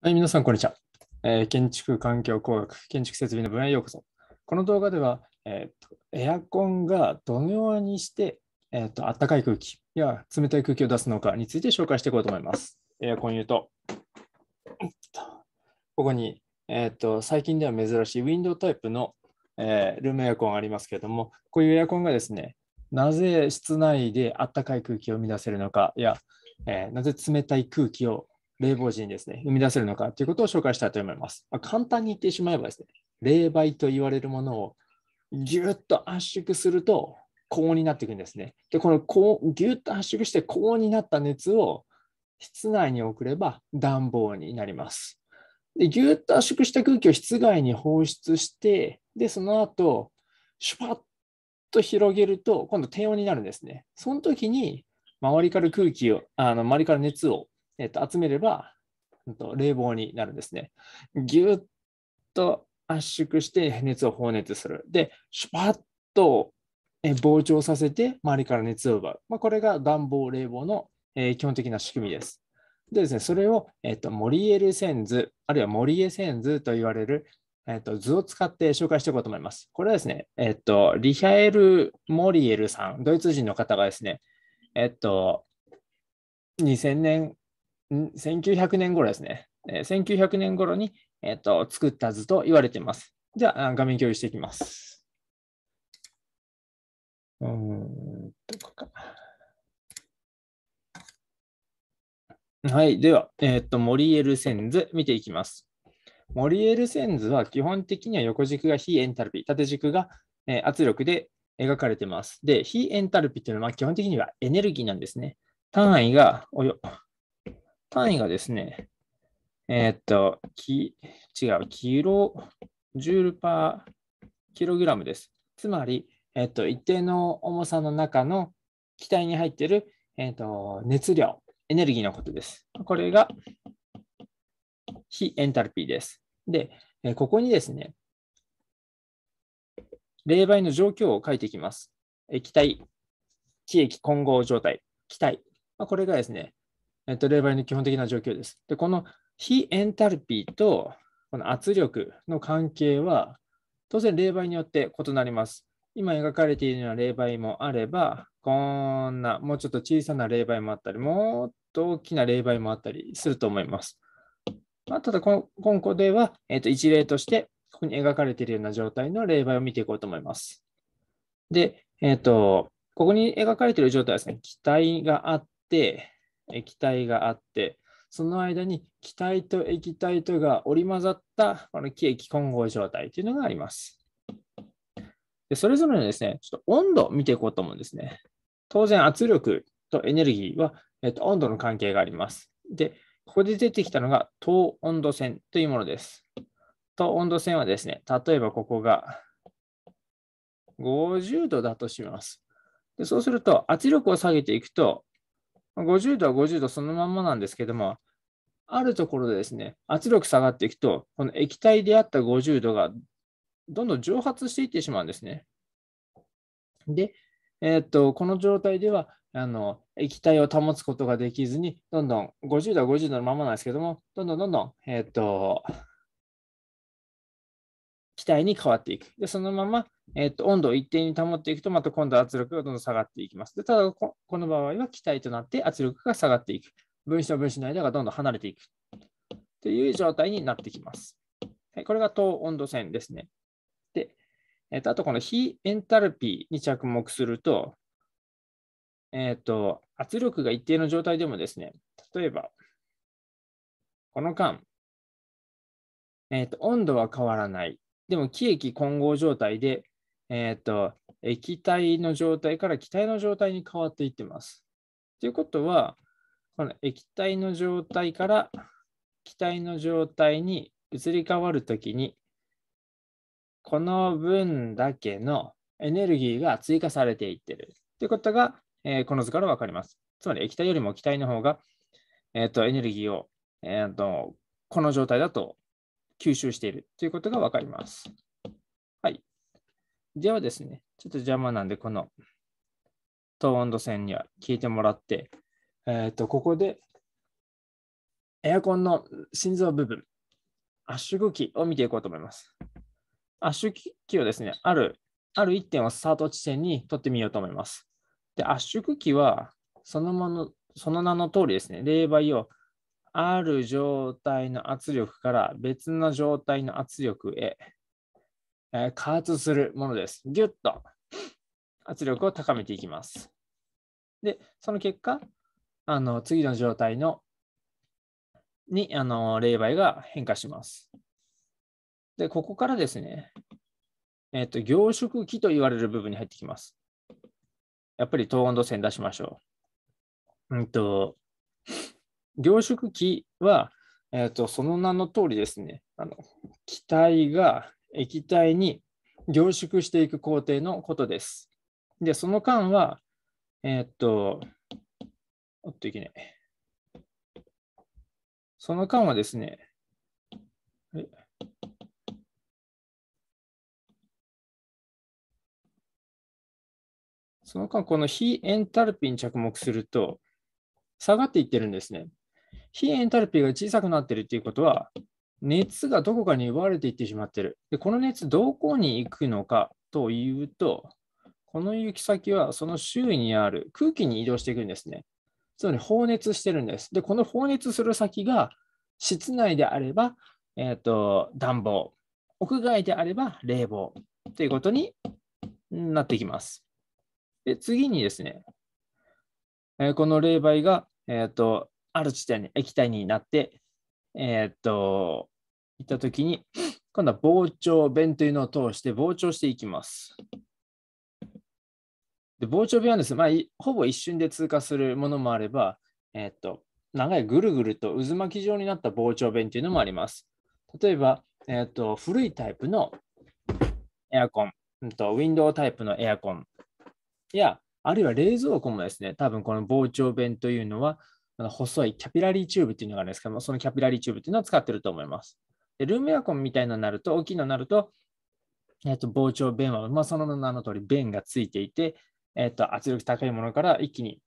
はい、皆さん、こんにちは、えー、建築環境工学、建築設備の分野へようこそ。この動画では、えーと、エアコンがどのようにして、えーと、暖かい空気や冷たい空気を出すのかについて紹介していこうと思います。エアコン言うと、ここに、えーと、最近では珍しいウィンドウタイプの、えー、ルームエアコンありますけれども、こういうエアコンがですね、なぜ室内で暖かい空気を生み出せるのかや、えー、なぜ冷たい空気を冷房時にですね、生み出せるのかということを紹介したいと思います。まあ、簡単に言ってしまえばですね、冷媒と言われるものをぎゅっと圧縮すると高温になっていくんですね。で、このぎゅっと圧縮して高温になった熱を室内に送れば暖房になります。で、ぎゅっと圧縮した空気を室外に放出して、で、その後、シュパッと広げると、今度低温になるんですね。その時に周りから空気を、あの周りから熱をえっと、集めれば、えっと、冷房になるんですね。ぎゅっと圧縮して熱を放熱する。で、シュパッと膨張させて周りから熱を奪う。まあ、これが暖房冷房の基本的な仕組みです。でですね、それを、えっと、モリエルセンズ、あるいはモリエセンズと言われる、えっと、図を使って紹介していこうと思います。これはですね、えっと、リヒャエル・モリエルさん、ドイツ人の方がですね、えっと、2000年1900年頃ですね。え1900年頃に、えーと、作った図と言われています。じゃあ、画面共有していきます。うんかはい。では、えっ、ー、と、モリエル線図見ていきます。モリエル線図は基本的には横軸が非エンタルピー、縦軸が、え圧力で描かれてます。で、非エンタルピーというのは基本的にはエネルギーなんですね。単位が、およ、単位がですね、えー、っと、き違う、キロジュールパーキログラムです。つまり、えー、っと、一定の重さの中の気体に入っている、えー、っと熱量、エネルギーのことです。これが非エンタルピーです。で、えここにですね、冷媒の状況を書いていきます。液体、気液混合状態、気体。まあ、これがですね、えっと、冷媒の基本的な状況です。で、この非エンタルピーとこの圧力の関係は、当然冷媒によって異なります。今描かれているような冷媒もあれば、こんな、もうちょっと小さな冷媒もあったり、もっと大きな冷媒もあったりすると思います。まあ、ただこの、今後では、えっと一例として、ここに描かれているような状態の冷媒を見ていこうと思います。で、えっ、と、ここに描かれている状態はですね、気体があって、液体があって、その間に気体と液体とが織り交ざったこの気液混合状態というのがあります。でそれぞれのですね、ちょっと温度を見ていこうと思うんですね。当然圧力とエネルギーは、えっと、温度の関係があります。で、ここで出てきたのが等温度線というものです。等温度線はですね、例えばここが50度だとします。でそうすると圧力を下げていくと50度は50度そのまんまなんですけども、あるところでですね、圧力下がっていくと、この液体であった50度がどんどん蒸発していってしまうんですね。で、えー、っとこの状態ではあの液体を保つことができずに、どんどん50度は50度のままなんですけども、どんどんどんどん、えー、っと気体に変わっていく。で、そのままえっと、温度を一定に保っていくと、また今度圧力がどんどん下がっていきます。でただこ、この場合は気体となって圧力が下がっていく。分子と分子の間がどんどん離れていく。という状態になってきます。はい、これが等温度線ですね。で、えっと、あとこの非エンタルピーに着目すると、えっと、圧力が一定の状態でもですね、例えば、この間、えっと、温度は変わらない。でも、気液混合状態でえっ、ー、と、液体の状態から気体の状態に変わっていってます。ということは、この液体の状態から気体の状態に移り変わるときに、この分だけのエネルギーが追加されていってるということが、えー、この図から分かります。つまり液体よりも気体の方が、えーと、エネルギーを、えーと、とこの状態だと吸収しているということが分かります。ではですね、ちょっと邪魔なんで、この等温度線には聞いてもらって、えっ、ー、と、ここでエアコンの心臓部分、圧縮機を見ていこうと思います。圧縮機をですね、ある、ある1点をスタート地点に取ってみようと思います。で、圧縮機は、そのもの、その名の通りですね、冷媒をある状態の圧力から別の状態の圧力へえー、加圧するものです。ぎゅっと圧力を高めていきます。で、その結果、あの次の状態のにあの冷媒が変化します。で、ここからですね、えっ、ー、と、凝縮器と言われる部分に入ってきます。やっぱり等温度線出しましょう。うんと、凝縮器は、えっ、ー、と、その名の通りですね、あの気体が液体に凝縮していく工程のことです。で、その間は、えー、っと、おっといけない。その間はですね、その間、この非エンタルピーに着目すると、下がっていってるんですね。非エンタルピーが小さくなってるっていうことは、熱がどこかに奪われていってしまっている。で、この熱どこに行くのかというと、この行き先はその周囲にある空気に移動していくんですね。つまり放熱してるんです。で、この放熱する先が室内であれば、えっ、ー、と、暖房、屋外であれば冷房ということになってきます。で、次にですね、えこの冷媒が、えっ、ー、と、ある地点に液体になって、えー、っと、行ったときに、今度は膨張弁というのを通して膨張していきます。で膨張弁はですね、まあ、ほぼ一瞬で通過するものもあれば、えー、っと、長いぐるぐると渦巻き状になった膨張弁というのもあります。例えば、えー、っと、古いタイプのエアコン、うん、とウィンドウタイプのエアコンや、あるいは冷蔵庫もですね、多分この膨張弁というのは、細いキャピラリーチューブっていうのがあるんですけども、そのキャピラリーチューブっていうのを使ってると思います。でルームエアコンみたいのになると、大きいのになると、えっ、ー、と、膨張弁は、まあ、その名の通り弁がついていて、えっ、ー、と、圧力高いものから一気に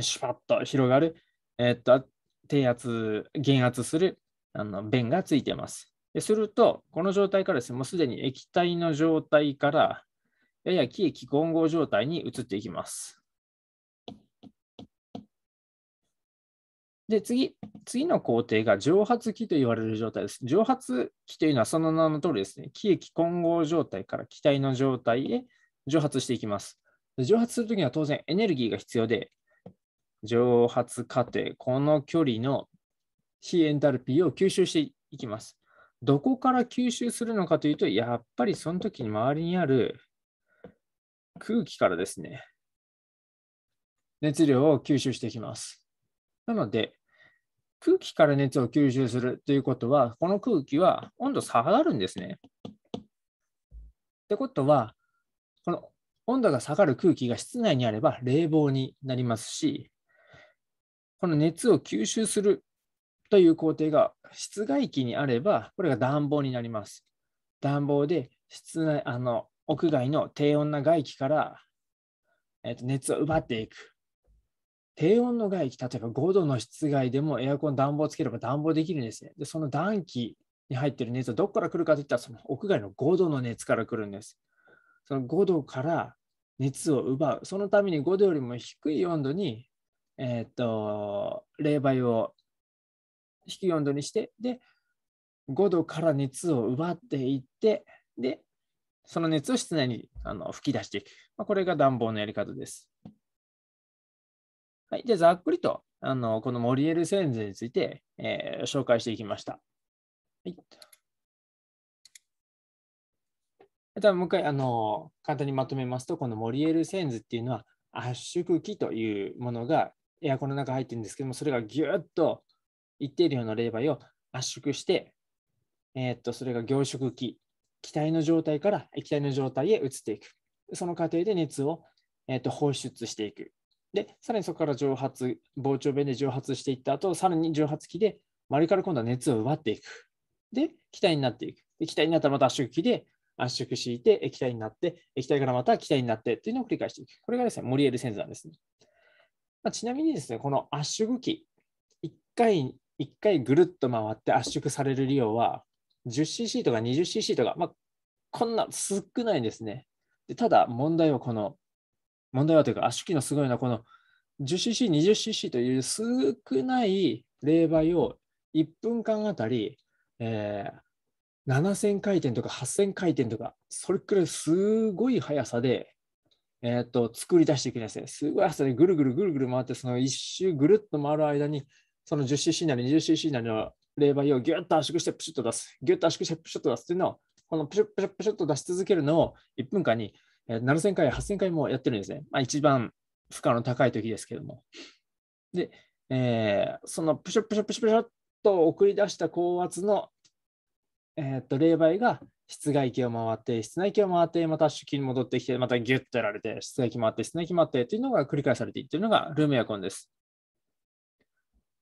シュパッと広がる、えっ、ー、と、低圧、減圧するあの弁がついています。ですると、この状態からですね、もうすでに液体の状態から、やや気液混合状態に移っていきます。で、次、次の工程が蒸発気と言われる状態です。蒸発気というのはその名の通りですね、気液混合状態から気体の状態へ蒸発していきます。蒸発するときには当然エネルギーが必要で、蒸発過程、この距離の非エンタルピーを吸収していきます。どこから吸収するのかというと、やっぱりその時に周りにある空気からですね、熱量を吸収していきます。なので、空気から熱を吸収するということは、この空気は温度下がるんですね。ってことは、この温度が下がる空気が室内にあれば冷房になりますし、この熱を吸収するという工程が室外機にあれば、これが暖房になります。暖房で室内あの屋外の低温な外気から、えっと熱を奪っていく。低温の外気、例えば5度の室外でもエアコン、暖房つければ暖房できるんですね。で、その暖気に入ってる熱はどこから来るかといったら、その屋外の5度の熱から来るんです。その5度から熱を奪う。そのために5度よりも低い温度に、えー、っと、冷媒を低い温度にして、で、5度から熱を奪っていって、で、その熱を室内にあの吹き出していく。まあ、これが暖房のやり方です。はい、じゃあざっくりとあのこのモリエル戦税について、えー、紹介していきました。はい、ではもう一回あの簡単にまとめますと、このモリエル戦図っていうのは圧縮機というものがエアコンの中入ってるんですけども、それがぎゅっと一定量の冷媒を圧縮して、えー、っとそれが凝縮機、気体の状態から液体の状態へ移っていく。その過程で熱を、えー、っと放出していくで、さらにそこから蒸発、膨張弁で蒸発していった後、さらに蒸発器で丸から今度は熱を奪っていく。で、気体になっていく。で、気体になったらまた圧縮器で圧縮していて、液体になって、液体からまた気体になってというのを繰り返していく。これがですね、モリエルセンサーですね。まあ、ちなみにですね、この圧縮機、1回、1回ぐるっと回って圧縮される量は、10cc とか 20cc とか、まあ、こんな少ないんですね。でただ、問題はこの問題はというか、圧縮機のすごいのは、この 10cc、20cc という少ない冷媒を1分間あたり、えー、7000回転とか8000回転とか、それくらいすごい速さで、えー、っと作り出していくんですね。すごい速さでぐるぐるぐるぐる回って、その1周ぐるっと回る間に、その 10cc なり 20cc なりの冷媒をギュッと圧縮してプシュッと出す、ギュッと圧縮してプシュッと出すというのを、このプシュップシュップシュッと出し続けるのを1分間に7000回、8000回もやってるんですね。まあ、一番負荷の高い時ですけども。で、えー、そのプシュプシュプシュプシュと送り出した高圧の、えー、っと冷媒が室外機を回って、室内機を回って、また出機に戻ってきて、またギュッとやられて、室外機回って、室内機回ってというのが繰り返されていっているのがルームエアコンです。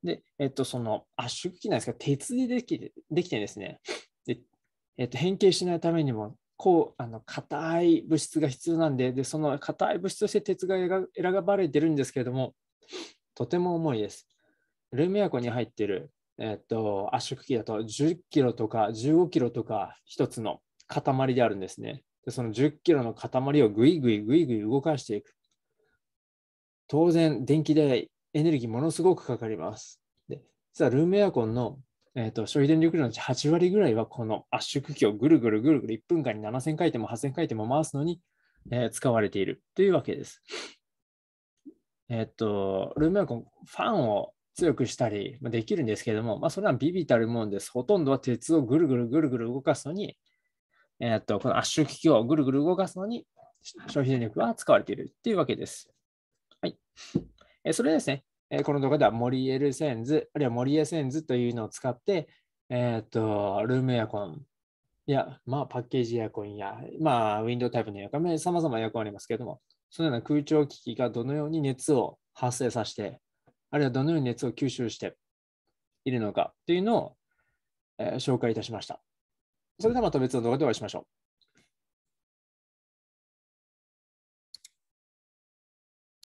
で、えっと、その圧縮機なんですが、鉄でできてできてですねで、えっと、変形しないためにも、こうあの硬い物質が必要なんででその硬い物質として鉄が選ばれてるんですけれどもとても重いです。ルミア湖に入ってる、えっと圧縮機だと10キロとか15キロとか1つの塊であるんですね。でその10キロの塊をぐいぐいぐいぐい動かしていく。当然電気代エネルギーものすごくかかります。で実はルームエアコンのえーと、消費電力量のうち8割ぐらいはこの圧縮機をぐるぐるぐるぐる1分間に7000回転も8000回転も回すのに、えー、使われているというわけです。えっ、ー、と、ルームはファンを強くしたりできるんですけれども、まあ、それはビビたるもんです。ほとんどは鉄をぐるぐるぐるぐる動かすのに、えー、と、この圧縮機をぐるぐる動かすのに消費電力は使われているというわけです。はい。えそれですね、えこの動画ではモリエルセンズ、あるいはモリエセンズというのを使って、えっ、ー、と、ルームエアコンや、まあ、パッケージエアコンや、まあ、ウィンドウタイプのエアコン、さまざまエアコンありますけれども、そのような空調機器がどのように熱を発生させて、あるいはどのように熱を吸収しているのかというのを、えー、紹介いたしました。それではまた別の動画でお会いしましょう。